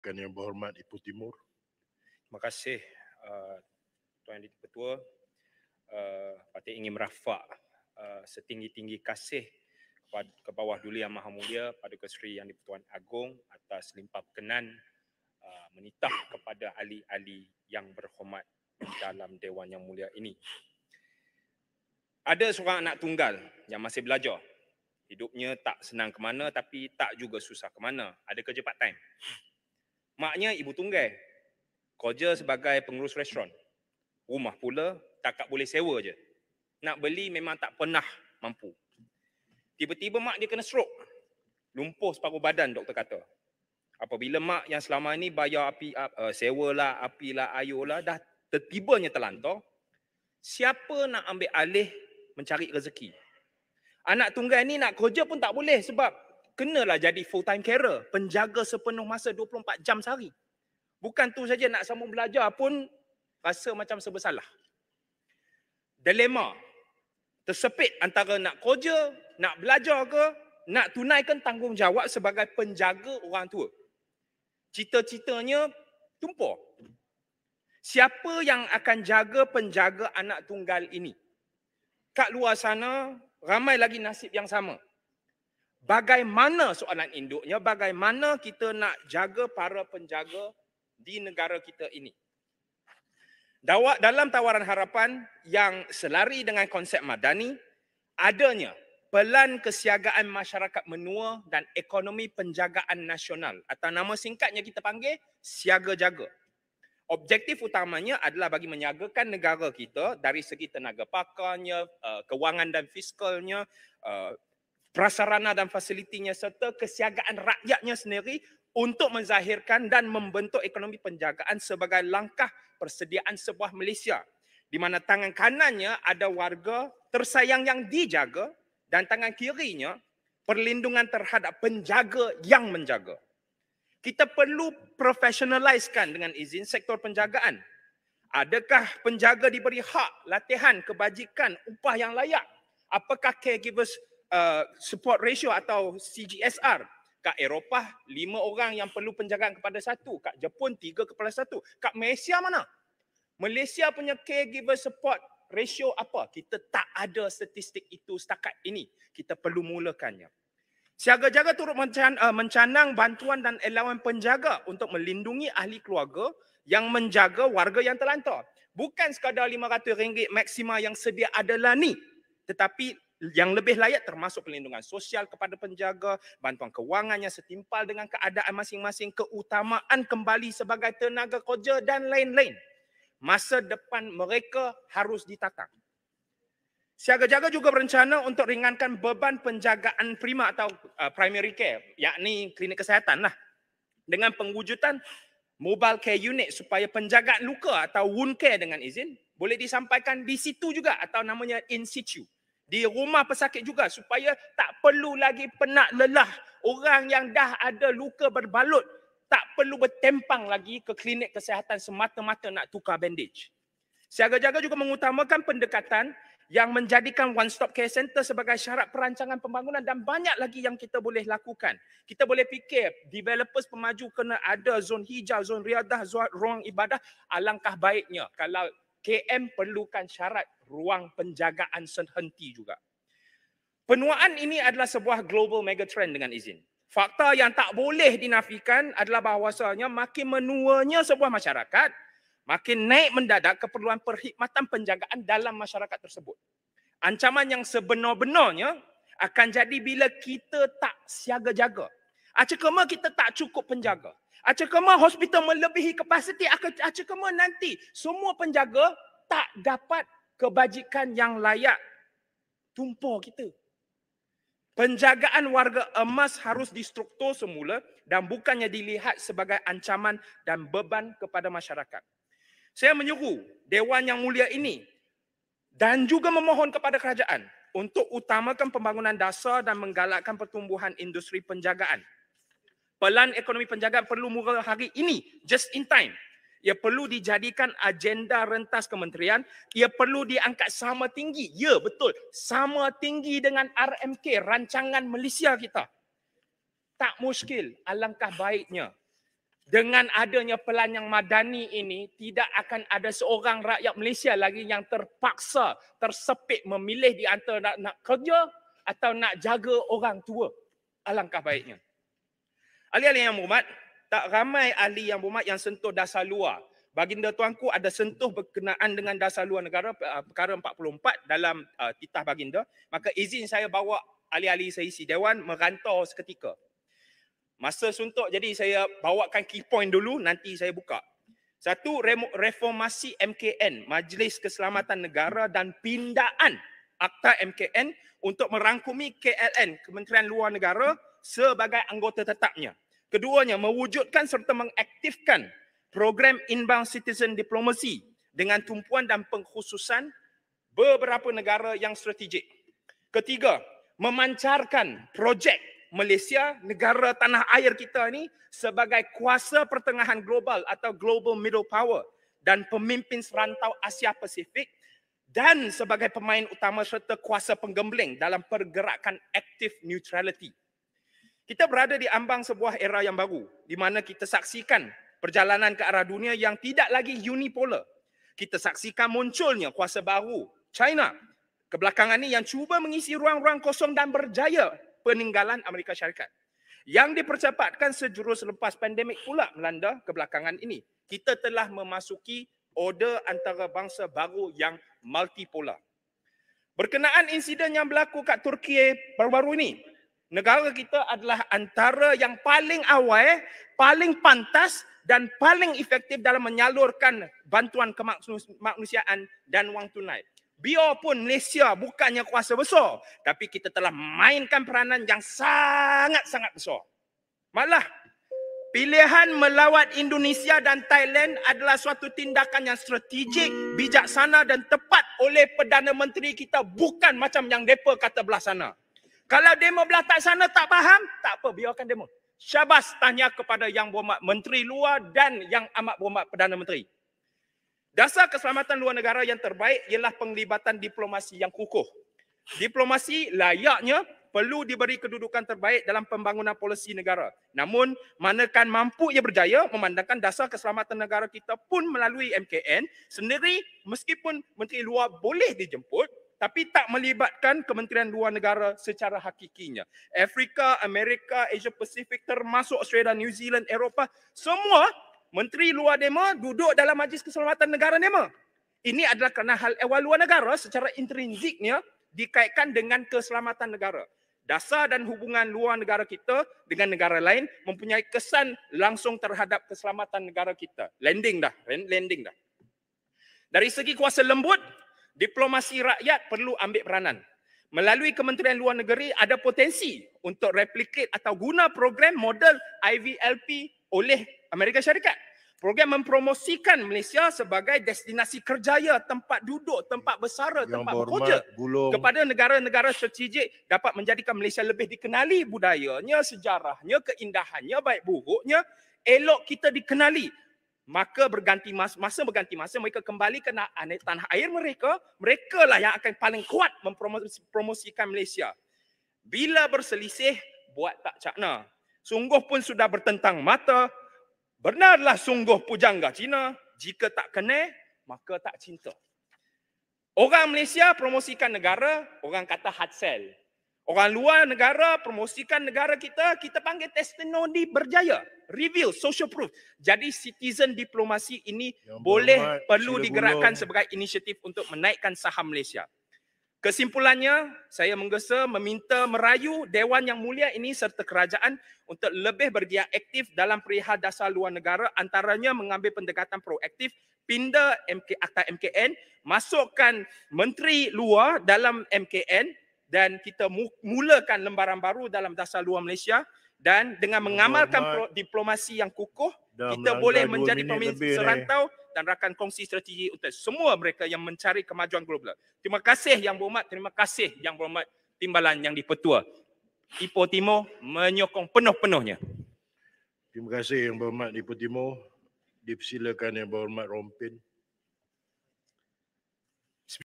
Rakan yang berhormat Ibu Timur. Terima kasih uh, Tuan Dito Petua. Uh, patut ingin merafak uh, setinggi-tinggi kasih kepada ke bawah Duli Yang Maha Mulia pada Keseri Yang Dipertuan Agong atas limpah perkenan uh, menitah kepada ahli-ahli yang berhormat dalam Dewan Yang Mulia ini. Ada seorang anak tunggal yang masih belajar. Hidupnya tak senang ke mana tapi tak juga susah ke mana. Ada kerja part time. Maknya ibu tunggal. Kerja sebagai pengurus restoran. Rumah pula tak takak boleh sewa je. Nak beli memang tak pernah mampu. Tiba-tiba mak dia kena strok. Lumpuh separuh badan doktor kata. Apabila mak yang selama ni bayar api uh, sewa lah, api lah, ayo lah dah tertibanya terlantar. Siapa nak ambil alih mencari rezeki? Anak tunggal ni nak kerja pun tak boleh sebab kenalah jadi full time carer, penjaga sepenuh masa 24 jam sehari. Bukan tu saja nak sambung belajar pun rasa macam serba salah. Dilema tersepit antara nak kerja, nak belajar ke, nak tunaikan tanggungjawab sebagai penjaga orang tua. Cita-citanya tumpu. Siapa yang akan jaga penjaga anak tunggal ini? Kat luar sana, ramai lagi nasib yang sama bagaimana soalan induknya bagaimana kita nak jaga para penjaga di negara kita ini Dawak dalam tawaran harapan yang selari dengan konsep madani adanya pelan kesiagaan masyarakat menua dan ekonomi penjagaan nasional atau nama singkatnya kita panggil siaga jaga Objektif utamanya adalah bagi menyiagakan negara kita dari segi tenaga pakarnya, eh, kewangan dan fiskalnya, eh, prasarana dan fasilitinya serta kesiagaan rakyatnya sendiri untuk menzahirkan dan membentuk ekonomi penjagaan sebagai langkah persediaan sebuah Malaysia di mana tangan kanannya ada warga tersayang yang dijaga dan tangan kirinya perlindungan terhadap penjaga yang menjaga. Kita perlu professionalisekan dengan izin sektor penjagaan. Adakah penjaga diberi hak, latihan, kebajikan, upah yang layak? Apakah caregivers Uh, support ratio atau CGSR. Kat Eropah, lima orang yang perlu penjagaan kepada satu. Kat Jepun, tiga kepala satu. Kat Malaysia mana? Malaysia punya caregiver support ratio apa? Kita tak ada statistik itu setakat ini. Kita perlu mulakannya. Siaga jaga turut uh, mencanang bantuan dan elawan penjaga untuk melindungi ahli keluarga yang menjaga warga yang terlantar. Bukan sekadar RM500 maksima yang sedia adalah ni. Tetapi yang lebih layak termasuk perlindungan sosial kepada penjaga, bantuan kewangannya setimpal dengan keadaan masing-masing, keutamaan kembali sebagai tenaga kerja dan lain-lain. Masa depan mereka harus ditatang. Siaga-jaga juga berencana untuk ringankan beban penjagaan prima atau uh, primary care, yakni klinik kesihatan lah. Dengan penggujutan mobile care unit supaya penjagaan luka atau wound care dengan izin boleh disampaikan di situ juga atau namanya in situ di rumah pesakit juga supaya tak perlu lagi penat lelah orang yang dah ada luka berbalut tak perlu bertempang lagi ke klinik kesihatan semata-mata nak tukar bandage. Siaga-jaga juga mengutamakan pendekatan yang menjadikan one stop care center sebagai syarat perancangan pembangunan dan banyak lagi yang kita boleh lakukan. Kita boleh fikir developers pemaju kena ada zon hijau, zon riadah, zon ruang ibadah alangkah baiknya kalau KM perlukan syarat ruang penjagaan senhenti juga. Penuaan ini adalah sebuah global megatrend dengan izin. Fakta yang tak boleh dinafikan adalah bahawasanya makin menuanya sebuah masyarakat, makin naik mendadak keperluan perkhidmatan penjagaan dalam masyarakat tersebut. Ancaman yang sebenar-benarnya akan jadi bila kita tak siaga-jaga. Acakama ah, kita tak cukup penjaga. Acakama hospital melebihi kapasiti, acakama nanti semua penjaga tak dapat kebajikan yang layak tumpah kita. Penjagaan warga emas harus distruktur semula dan bukannya dilihat sebagai ancaman dan beban kepada masyarakat. Saya menyeru Dewan Yang Mulia ini dan juga memohon kepada kerajaan untuk utamakan pembangunan dasar dan menggalakkan pertumbuhan industri penjagaan. Pelan ekonomi penjagaan perlu mula hari ini, just in time. Ia perlu dijadikan agenda rentas kementerian. Ia perlu diangkat sama tinggi. Ya, betul. Sama tinggi dengan RMK, rancangan Malaysia kita. Tak muskil, alangkah baiknya. Dengan adanya pelan yang madani ini, tidak akan ada seorang rakyat Malaysia lagi yang terpaksa, tersepit memilih di antara nak, nak kerja atau nak jaga orang tua. Alangkah baiknya. Ahli-ahli yang berhormat, tak ramai ahli yang berhormat yang sentuh dasar luar. Baginda Tuanku ada sentuh berkenaan dengan dasar luar negara eh, perkara 44 dalam uh, titah baginda. Maka izin saya bawa ahli-ahli saya isi dewan merantau seketika. Masa suntuk jadi saya bawakan key point dulu nanti saya buka. Satu reformasi MKN, Majlis Keselamatan Negara dan pindaan Akta MKN untuk merangkumi KLN, Kementerian Luar Negara, sebagai anggota tetapnya. Keduanya, mewujudkan serta mengaktifkan program inbound citizen diplomacy dengan tumpuan dan pengkhususan beberapa negara yang strategik. Ketiga, memancarkan projek Malaysia, negara tanah air kita ini sebagai kuasa pertengahan global atau global middle power dan pemimpin serantau Asia Pasifik dan sebagai pemain utama serta kuasa penggembling dalam pergerakan active neutrality. Kita berada di ambang sebuah era yang baru di mana kita saksikan perjalanan ke arah dunia yang tidak lagi unipolar. Kita saksikan munculnya kuasa baru China kebelakangan ini yang cuba mengisi ruang-ruang kosong dan berjaya peninggalan Amerika Syarikat. Yang dipercepatkan sejurus selepas pandemik pula melanda kebelakangan ini. Kita telah memasuki order antarabangsa baru yang multipolar. Berkenaan insiden yang berlaku kat Turki baru-baru ini, negara kita adalah antara yang paling awal, paling pantas dan paling efektif dalam menyalurkan bantuan kemanusiaan dan wang tunai. Biarpun Malaysia bukannya kuasa besar, tapi kita telah mainkan peranan yang sangat-sangat besar. Malah, pilihan melawat Indonesia dan Thailand adalah suatu tindakan yang strategik, bijaksana dan tepat oleh Perdana Menteri kita bukan macam yang mereka kata belah sana. Kalau demo belah tak sana tak faham, tak apa biarkan demo. Syabas tanya kepada yang berhormat menteri luar dan yang amat berhormat Perdana Menteri. Dasar keselamatan luar negara yang terbaik ialah penglibatan diplomasi yang kukuh. Diplomasi layaknya perlu diberi kedudukan terbaik dalam pembangunan polisi negara. Namun, manakan mampu ia berjaya memandangkan dasar keselamatan negara kita pun melalui MKN sendiri meskipun Menteri Luar boleh dijemput tapi tak melibatkan Kementerian Luar Negara secara hakikinya. Afrika, Amerika, Asia Pasifik termasuk Australia, New Zealand, Eropah, semua menteri luar mereka duduk dalam Majlis Keselamatan Negara mereka. Ini adalah kerana hal ehwal luar negara secara intrinsiknya dikaitkan dengan keselamatan negara. Dasar dan hubungan luar negara kita dengan negara lain mempunyai kesan langsung terhadap keselamatan negara kita. Landing dah, landing dah. Dari segi kuasa lembut, diplomasi rakyat perlu ambil peranan. Melalui Kementerian Luar Negeri ada potensi untuk replicate atau guna program model IVLP oleh Amerika Syarikat. Program mempromosikan Malaysia sebagai destinasi kerjaya, tempat duduk, tempat bersara, Yang tempat bekerja kepada negara-negara strategik dapat menjadikan Malaysia lebih dikenali budayanya, sejarahnya, keindahannya, baik buruknya, elok kita dikenali maka berganti masa, masa berganti masa mereka kembali ke ah, tanah air mereka merekalah yang akan paling kuat mempromosikan Malaysia bila berselisih buat tak cakna sungguh pun sudah bertentang mata benarlah sungguh pujangga Cina jika tak kena maka tak cinta orang Malaysia promosikan negara orang kata hard sell Orang luar negara promosikan negara kita, kita panggil testimoni berjaya. Reveal, social proof. Jadi citizen diplomasi ini Yang boleh berhormat, perlu digerakkan bulung. sebagai inisiatif untuk menaikkan saham Malaysia. Kesimpulannya, saya menggesa meminta merayu Dewan Yang Mulia ini serta kerajaan untuk lebih bergiat aktif dalam perihal dasar luar negara antaranya mengambil pendekatan proaktif pindah MK, Akta MKN, masukkan Menteri Luar dalam MKN, dan kita mulakan lembaran baru dalam dasar luar Malaysia dan dengan mengamalkan diplomasi yang kukuh kita boleh menjadi pemimpin serantau ni. dan rakan kongsi strategi untuk semua mereka yang mencari kemajuan global. Terima kasih yang berhormat, terima kasih yang berhormat timbalan yang dipertua. Ipoh Timur menyokong penuh-penuhnya. Terima kasih yang berhormat Ipoh Timur. Dipersilakan yang berhormat Rompin.